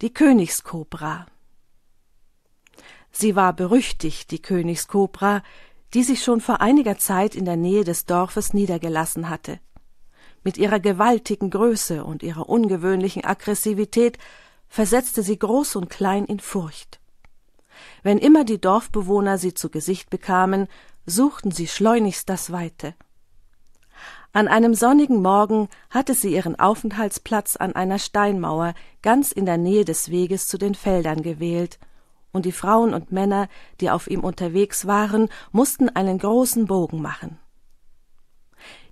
die Königskobra. Sie war berüchtigt, die Königskobra, die sich schon vor einiger Zeit in der Nähe des Dorfes niedergelassen hatte. Mit ihrer gewaltigen Größe und ihrer ungewöhnlichen Aggressivität versetzte sie groß und klein in Furcht. Wenn immer die Dorfbewohner sie zu Gesicht bekamen, suchten sie schleunigst das Weite. An einem sonnigen Morgen hatte sie ihren Aufenthaltsplatz an einer Steinmauer ganz in der Nähe des Weges zu den Feldern gewählt, und die Frauen und Männer, die auf ihm unterwegs waren, mussten einen großen Bogen machen.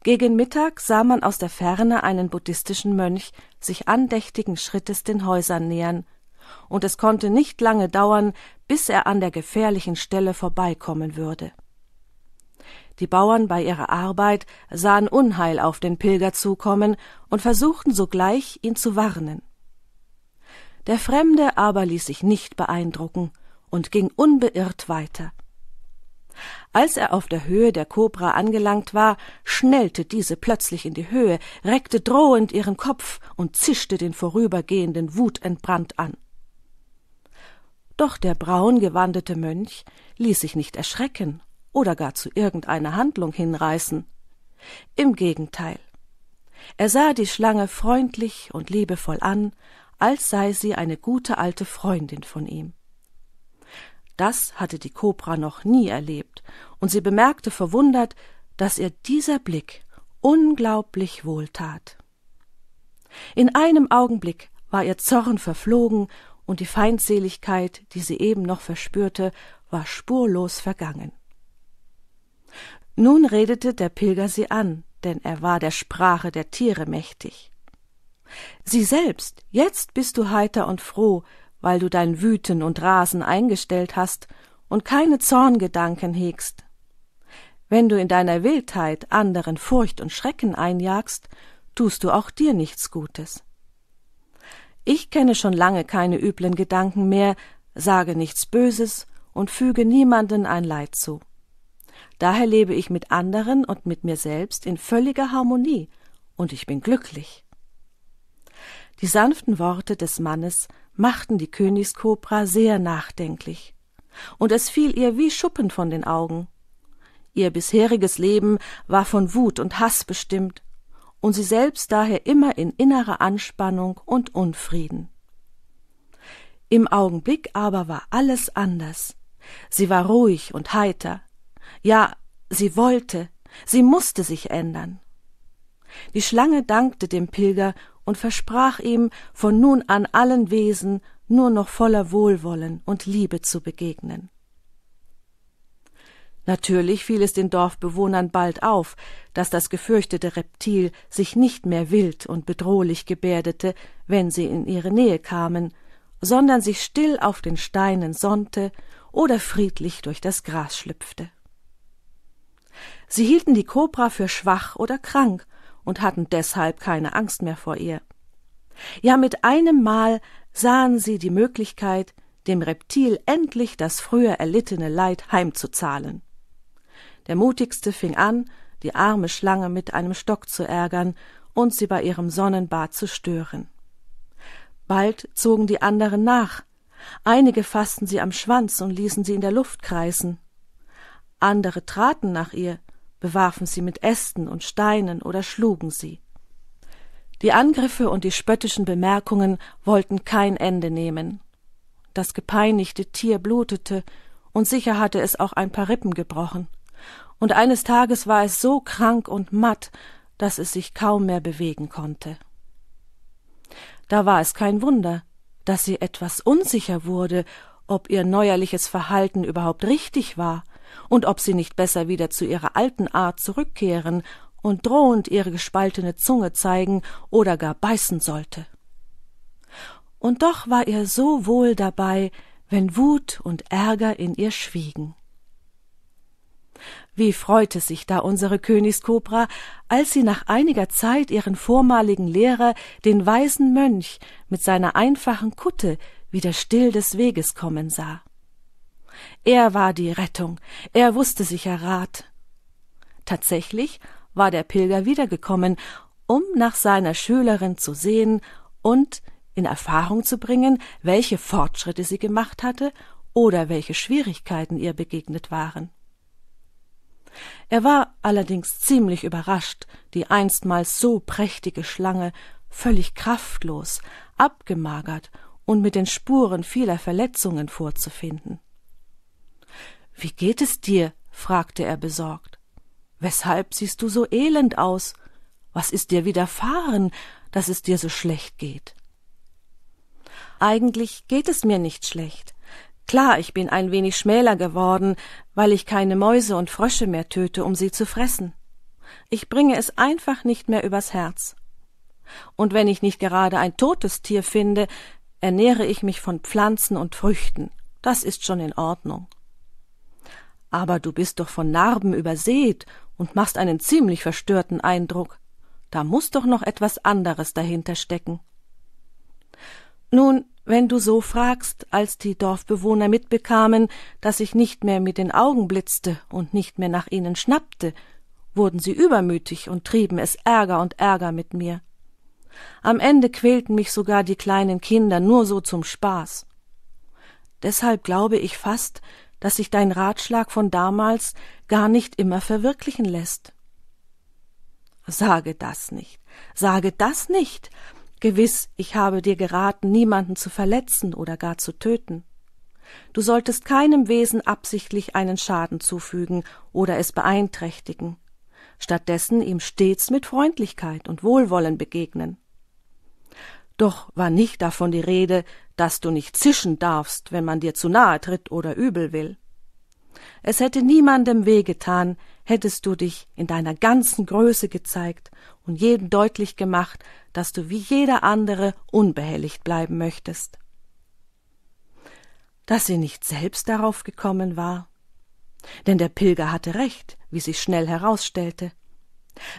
Gegen Mittag sah man aus der Ferne einen buddhistischen Mönch sich andächtigen Schrittes den Häusern nähern, und es konnte nicht lange dauern, bis er an der gefährlichen Stelle vorbeikommen würde. Die Bauern bei ihrer Arbeit sahen Unheil auf den Pilger zukommen und versuchten sogleich, ihn zu warnen. Der Fremde aber ließ sich nicht beeindrucken und ging unbeirrt weiter. Als er auf der Höhe der Kobra angelangt war, schnellte diese plötzlich in die Höhe, reckte drohend ihren Kopf und zischte den Vorübergehenden wutentbrannt an. Doch der braungewandete Mönch ließ sich nicht erschrecken oder gar zu irgendeiner Handlung hinreißen. Im Gegenteil. Er sah die Schlange freundlich und liebevoll an, als sei sie eine gute alte Freundin von ihm. Das hatte die Kobra noch nie erlebt, und sie bemerkte verwundert, dass ihr dieser Blick unglaublich wohltat. In einem Augenblick war ihr Zorn verflogen, und die Feindseligkeit, die sie eben noch verspürte, war spurlos vergangen. Nun redete der Pilger sie an, denn er war der Sprache der Tiere mächtig. Sie selbst, jetzt bist du heiter und froh, weil du dein Wüten und Rasen eingestellt hast und keine Zorngedanken hegst. Wenn du in deiner Wildheit anderen Furcht und Schrecken einjagst, tust du auch dir nichts Gutes. Ich kenne schon lange keine üblen Gedanken mehr, sage nichts Böses und füge niemanden ein Leid zu. Daher lebe ich mit anderen und mit mir selbst in völliger Harmonie, und ich bin glücklich. Die sanften Worte des Mannes machten die Königskobra sehr nachdenklich, und es fiel ihr wie Schuppen von den Augen. Ihr bisheriges Leben war von Wut und Hass bestimmt, und sie selbst daher immer in innerer Anspannung und Unfrieden. Im Augenblick aber war alles anders. Sie war ruhig und heiter, ja, sie wollte, sie musste sich ändern. Die Schlange dankte dem Pilger und versprach ihm, von nun an allen Wesen nur noch voller Wohlwollen und Liebe zu begegnen. Natürlich fiel es den Dorfbewohnern bald auf, dass das gefürchtete Reptil sich nicht mehr wild und bedrohlich gebärdete, wenn sie in ihre Nähe kamen, sondern sich still auf den Steinen sonnte oder friedlich durch das Gras schlüpfte. Sie hielten die Kobra für schwach oder krank und hatten deshalb keine Angst mehr vor ihr. Ja, mit einem Mal sahen sie die Möglichkeit, dem Reptil endlich das früher erlittene Leid heimzuzahlen. Der mutigste fing an, die arme Schlange mit einem Stock zu ärgern und sie bei ihrem Sonnenbad zu stören. Bald zogen die anderen nach, einige fassten sie am Schwanz und ließen sie in der Luft kreisen, andere traten nach ihr, bewarfen sie mit Ästen und Steinen oder schlugen sie. Die Angriffe und die spöttischen Bemerkungen wollten kein Ende nehmen. Das gepeinigte Tier blutete, und sicher hatte es auch ein paar Rippen gebrochen. Und eines Tages war es so krank und matt, dass es sich kaum mehr bewegen konnte. Da war es kein Wunder, dass sie etwas unsicher wurde, ob ihr neuerliches Verhalten überhaupt richtig war und ob sie nicht besser wieder zu ihrer alten Art zurückkehren und drohend ihre gespaltene Zunge zeigen oder gar beißen sollte. Und doch war ihr so wohl dabei, wenn Wut und Ärger in ihr schwiegen. Wie freute sich da unsere Königskobra, als sie nach einiger Zeit ihren vormaligen Lehrer, den weisen Mönch, mit seiner einfachen Kutte wieder still des Weges kommen sah. Er war die Rettung, er wusste sicher Rat. Tatsächlich war der Pilger wiedergekommen, um nach seiner Schülerin zu sehen und in Erfahrung zu bringen, welche Fortschritte sie gemacht hatte oder welche Schwierigkeiten ihr begegnet waren. Er war allerdings ziemlich überrascht, die einstmals so prächtige Schlange völlig kraftlos, abgemagert und mit den Spuren vieler Verletzungen vorzufinden. Wie geht es dir? fragte er besorgt. Weshalb siehst du so elend aus? Was ist dir widerfahren, dass es dir so schlecht geht? Eigentlich geht es mir nicht schlecht. Klar, ich bin ein wenig schmäler geworden, weil ich keine Mäuse und Frösche mehr töte, um sie zu fressen. Ich bringe es einfach nicht mehr übers Herz. Und wenn ich nicht gerade ein totes Tier finde, ernähre ich mich von Pflanzen und Früchten. Das ist schon in Ordnung aber du bist doch von Narben übersät und machst einen ziemlich verstörten Eindruck. Da muß doch noch etwas anderes dahinter stecken. Nun, wenn du so fragst, als die Dorfbewohner mitbekamen, dass ich nicht mehr mit den Augen blitzte und nicht mehr nach ihnen schnappte, wurden sie übermütig und trieben es Ärger und Ärger mit mir. Am Ende quälten mich sogar die kleinen Kinder nur so zum Spaß. Deshalb glaube ich fast, dass sich dein Ratschlag von damals gar nicht immer verwirklichen lässt. Sage das nicht, sage das nicht. Gewiss, ich habe dir geraten, niemanden zu verletzen oder gar zu töten. Du solltest keinem Wesen absichtlich einen Schaden zufügen oder es beeinträchtigen, stattdessen ihm stets mit Freundlichkeit und Wohlwollen begegnen. Doch war nicht davon die Rede, dass du nicht zischen darfst, wenn man dir zu nahe tritt oder übel will. Es hätte niemandem weh getan, hättest du dich in deiner ganzen Größe gezeigt und jedem deutlich gemacht, dass du wie jeder andere unbehelligt bleiben möchtest. Dass sie nicht selbst darauf gekommen war. Denn der Pilger hatte recht, wie sich schnell herausstellte.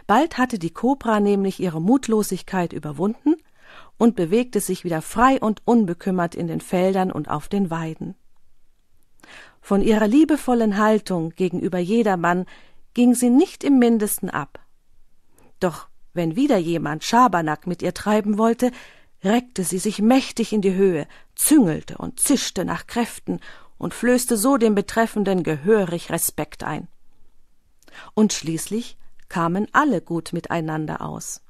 Bald hatte die Kobra nämlich ihre Mutlosigkeit überwunden und bewegte sich wieder frei und unbekümmert in den Feldern und auf den Weiden. Von ihrer liebevollen Haltung gegenüber jedermann ging sie nicht im mindesten ab. Doch wenn wieder jemand Schabernack mit ihr treiben wollte, reckte sie sich mächtig in die Höhe, züngelte und zischte nach Kräften und flößte so dem Betreffenden gehörig Respekt ein. Und schließlich kamen alle gut miteinander aus.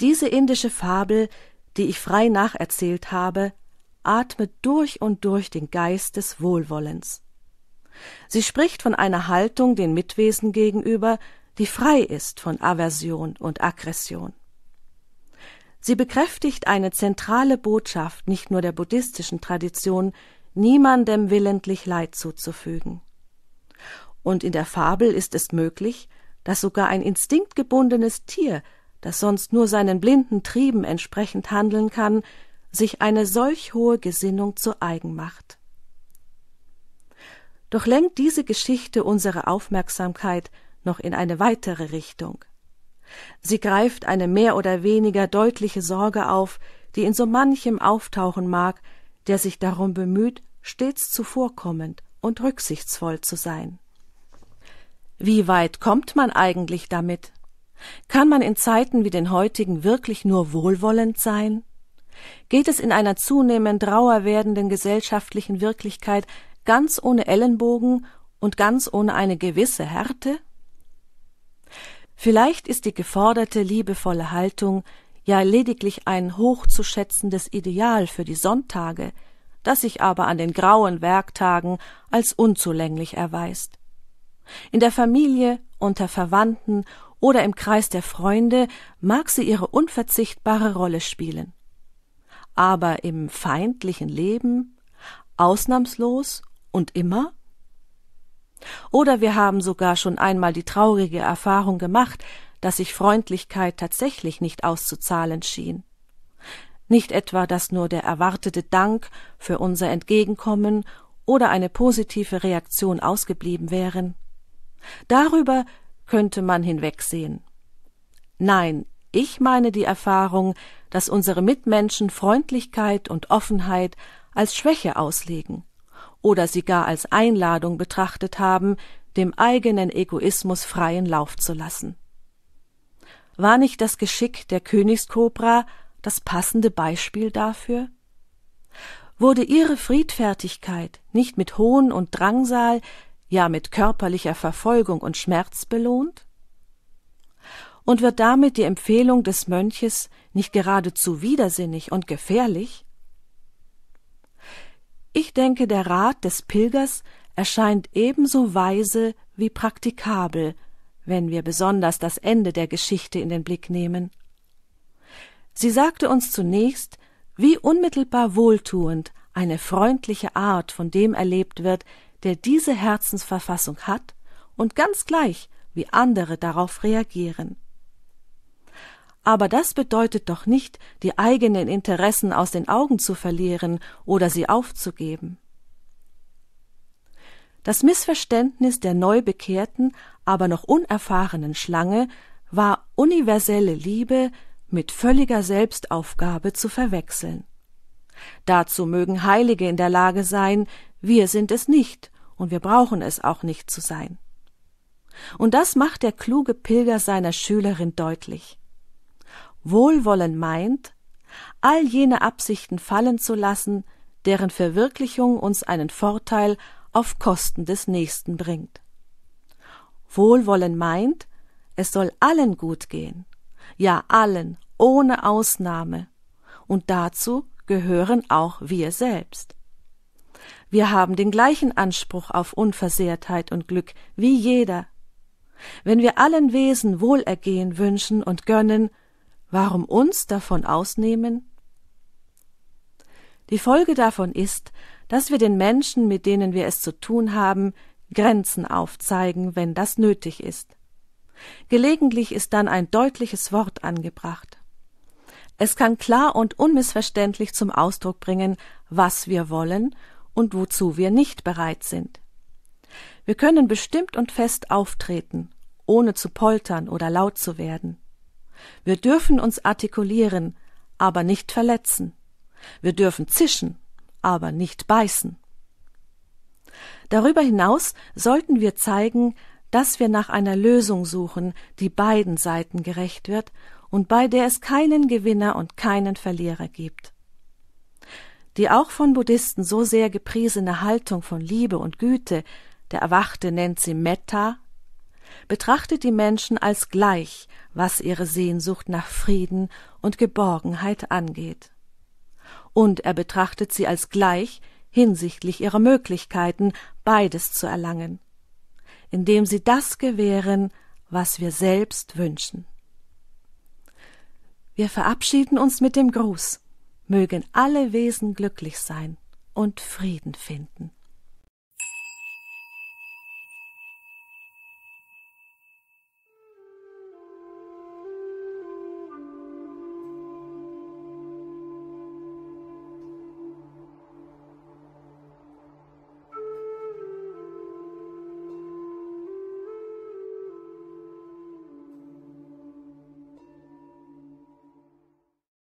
Diese indische Fabel, die ich frei nacherzählt habe, atmet durch und durch den Geist des Wohlwollens. Sie spricht von einer Haltung den Mitwesen gegenüber, die frei ist von Aversion und Aggression. Sie bekräftigt eine zentrale Botschaft nicht nur der buddhistischen Tradition, niemandem willentlich Leid zuzufügen. Und in der Fabel ist es möglich, dass sogar ein instinktgebundenes Tier das sonst nur seinen blinden Trieben entsprechend handeln kann, sich eine solch hohe Gesinnung zu eigen macht. Doch lenkt diese Geschichte unsere Aufmerksamkeit noch in eine weitere Richtung. Sie greift eine mehr oder weniger deutliche Sorge auf, die in so manchem auftauchen mag, der sich darum bemüht, stets zuvorkommend und rücksichtsvoll zu sein. Wie weit kommt man eigentlich damit? Kann man in Zeiten wie den heutigen wirklich nur wohlwollend sein? Geht es in einer zunehmend rauer werdenden gesellschaftlichen Wirklichkeit ganz ohne Ellenbogen und ganz ohne eine gewisse Härte? Vielleicht ist die geforderte liebevolle Haltung ja lediglich ein hochzuschätzendes Ideal für die Sonntage, das sich aber an den grauen Werktagen als unzulänglich erweist. In der Familie, unter Verwandten oder im Kreis der Freunde mag sie ihre unverzichtbare Rolle spielen. Aber im feindlichen Leben ausnahmslos und immer? Oder wir haben sogar schon einmal die traurige Erfahrung gemacht, dass sich Freundlichkeit tatsächlich nicht auszuzahlen schien. Nicht etwa, dass nur der erwartete Dank für unser Entgegenkommen oder eine positive Reaktion ausgeblieben wären. Darüber könnte man hinwegsehen. Nein, ich meine die Erfahrung, dass unsere Mitmenschen Freundlichkeit und Offenheit als Schwäche auslegen oder sie gar als Einladung betrachtet haben, dem eigenen Egoismus freien Lauf zu lassen. War nicht das Geschick der Königskobra das passende Beispiel dafür? Wurde ihre Friedfertigkeit nicht mit Hohn und Drangsal ja mit körperlicher Verfolgung und Schmerz belohnt? Und wird damit die Empfehlung des Mönches nicht geradezu widersinnig und gefährlich? Ich denke, der Rat des Pilgers erscheint ebenso weise wie praktikabel, wenn wir besonders das Ende der Geschichte in den Blick nehmen. Sie sagte uns zunächst, wie unmittelbar wohltuend eine freundliche Art von dem erlebt wird, der diese Herzensverfassung hat und ganz gleich, wie andere darauf reagieren. Aber das bedeutet doch nicht, die eigenen Interessen aus den Augen zu verlieren oder sie aufzugeben. Das Missverständnis der neu bekehrten, aber noch unerfahrenen Schlange war universelle Liebe mit völliger Selbstaufgabe zu verwechseln. Dazu mögen Heilige in der Lage sein, wir sind es nicht, und wir brauchen es auch nicht zu sein. Und das macht der kluge Pilger seiner Schülerin deutlich. Wohlwollen meint, all jene Absichten fallen zu lassen, deren Verwirklichung uns einen Vorteil auf Kosten des Nächsten bringt. Wohlwollen meint, es soll allen gut gehen, ja allen, ohne Ausnahme, und dazu gehören auch wir selbst. Wir haben den gleichen Anspruch auf Unversehrtheit und Glück wie jeder. Wenn wir allen Wesen Wohlergehen wünschen und gönnen, warum uns davon ausnehmen? Die Folge davon ist, dass wir den Menschen, mit denen wir es zu tun haben, Grenzen aufzeigen, wenn das nötig ist. Gelegentlich ist dann ein deutliches Wort angebracht. Es kann klar und unmissverständlich zum Ausdruck bringen, was wir wollen und wozu wir nicht bereit sind. Wir können bestimmt und fest auftreten, ohne zu poltern oder laut zu werden. Wir dürfen uns artikulieren, aber nicht verletzen. Wir dürfen zischen, aber nicht beißen. Darüber hinaus sollten wir zeigen, dass wir nach einer Lösung suchen, die beiden Seiten gerecht wird und bei der es keinen Gewinner und keinen Verlierer gibt. Die auch von Buddhisten so sehr gepriesene Haltung von Liebe und Güte, der Erwachte nennt sie Metta, betrachtet die Menschen als gleich, was ihre Sehnsucht nach Frieden und Geborgenheit angeht. Und er betrachtet sie als gleich hinsichtlich ihrer Möglichkeiten, beides zu erlangen, indem sie das gewähren, was wir selbst wünschen. Wir verabschieden uns mit dem Gruß mögen alle Wesen glücklich sein und Frieden finden.